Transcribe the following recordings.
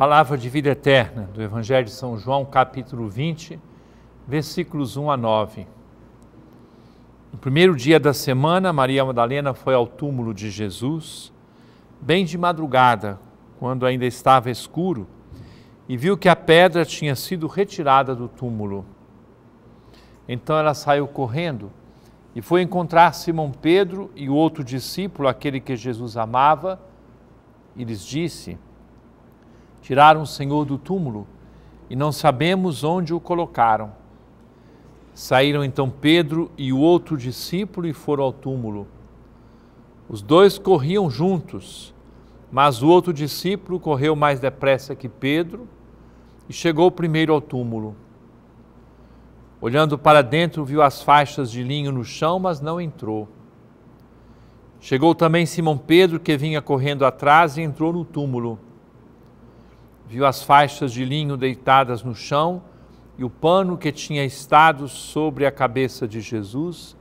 palavra de vida eterna do Evangelho de São João, capítulo 20, versículos 1 a 9. No primeiro dia da semana, Maria Madalena foi ao túmulo de Jesus, bem de madrugada, quando ainda estava escuro, e viu que a pedra tinha sido retirada do túmulo. Então ela saiu correndo e foi encontrar Simão Pedro e o outro discípulo, aquele que Jesus amava, e lhes disse: Tiraram o Senhor do túmulo e não sabemos onde o colocaram. Saíram então Pedro e o outro discípulo e foram ao túmulo. Os dois corriam juntos, mas o outro discípulo correu mais depressa que Pedro e chegou primeiro ao túmulo. Olhando para dentro, viu as faixas de linho no chão, mas não entrou. Chegou também Simão Pedro, que vinha correndo atrás e entrou no túmulo viu as faixas de linho deitadas no chão e o pano que tinha estado sobre a cabeça de Jesus,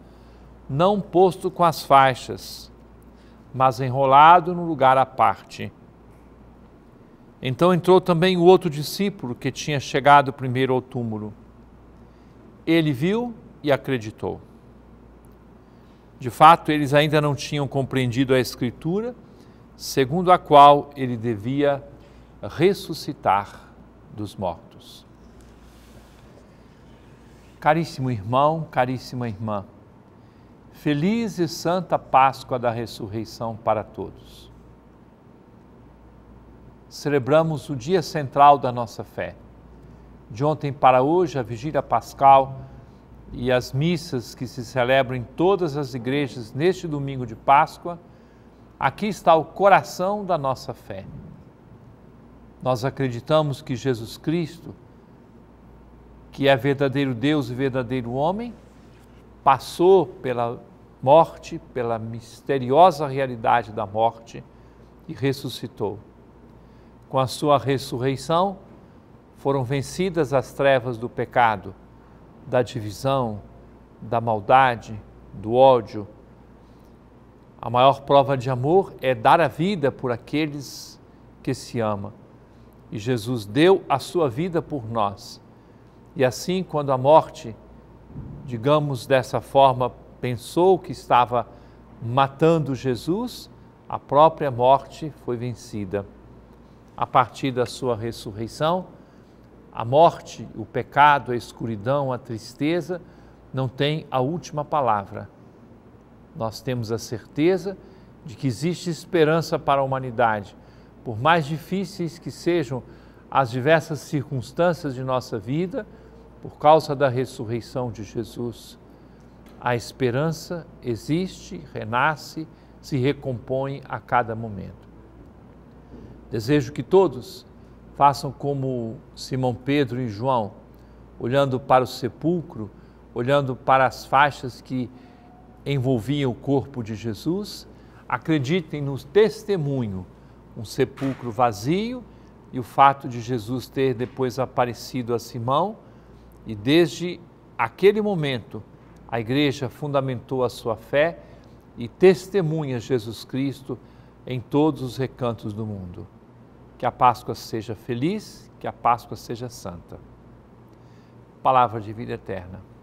não posto com as faixas, mas enrolado num lugar à parte. Então entrou também o outro discípulo que tinha chegado primeiro ao túmulo. Ele viu e acreditou. De fato, eles ainda não tinham compreendido a Escritura, segundo a qual ele devia ressuscitar dos mortos. Caríssimo irmão, caríssima irmã, feliz e santa Páscoa da ressurreição para todos. Celebramos o dia central da nossa fé. De ontem para hoje, a vigília pascal e as missas que se celebram em todas as igrejas neste domingo de Páscoa, aqui está o coração da nossa fé. Nós acreditamos que Jesus Cristo, que é verdadeiro Deus e verdadeiro homem, passou pela morte, pela misteriosa realidade da morte e ressuscitou. Com a sua ressurreição, foram vencidas as trevas do pecado, da divisão, da maldade, do ódio. A maior prova de amor é dar a vida por aqueles que se ama. E Jesus deu a sua vida por nós. E assim, quando a morte, digamos dessa forma, pensou que estava matando Jesus, a própria morte foi vencida. A partir da sua ressurreição, a morte, o pecado, a escuridão, a tristeza não tem a última palavra. Nós temos a certeza de que existe esperança para a humanidade por mais difíceis que sejam as diversas circunstâncias de nossa vida, por causa da ressurreição de Jesus, a esperança existe, renasce, se recompõe a cada momento. Desejo que todos façam como Simão Pedro e João, olhando para o sepulcro, olhando para as faixas que envolviam o corpo de Jesus, acreditem no testemunho um sepulcro vazio e o fato de Jesus ter depois aparecido a Simão. E desde aquele momento, a igreja fundamentou a sua fé e testemunha Jesus Cristo em todos os recantos do mundo. Que a Páscoa seja feliz, que a Páscoa seja santa. Palavra de vida eterna.